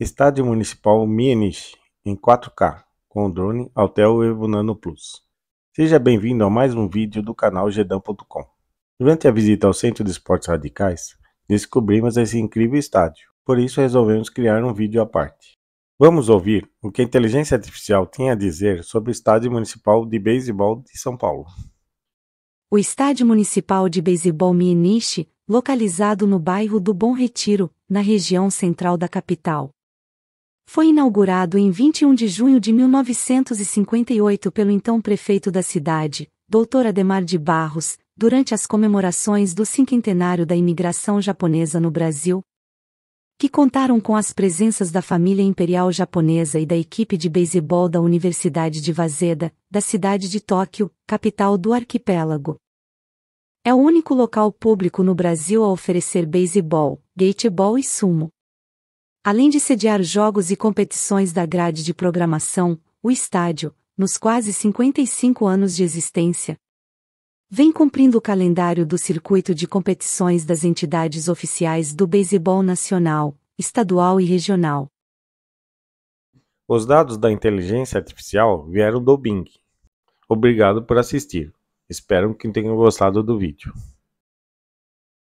Estádio Municipal Mienich em 4K com o drone Altel Evo Nano Plus. Seja bem-vindo a mais um vídeo do canal Gedão.com. Durante a visita ao Centro de Esportes Radicais, descobrimos esse incrível estádio, por isso resolvemos criar um vídeo à parte. Vamos ouvir o que a inteligência artificial tem a dizer sobre o Estádio Municipal de Beisebol de São Paulo. O Estádio Municipal de Beisebol Mienich, localizado no bairro do Bom Retiro, na região central da capital, foi inaugurado em 21 de junho de 1958 pelo então prefeito da cidade, Dr. Ademar de Barros, durante as comemorações do cinquentenário da imigração japonesa no Brasil, que contaram com as presenças da família imperial japonesa e da equipe de beisebol da Universidade de Waseda, da cidade de Tóquio, capital do arquipélago. É o único local público no Brasil a oferecer beisebol, gatebol e sumo. Além de sediar jogos e competições da grade de programação, o estádio, nos quase 55 anos de existência, vem cumprindo o calendário do circuito de competições das entidades oficiais do beisebol nacional, estadual e regional. Os dados da inteligência artificial vieram do Bing. Obrigado por assistir. Espero que tenham gostado do vídeo.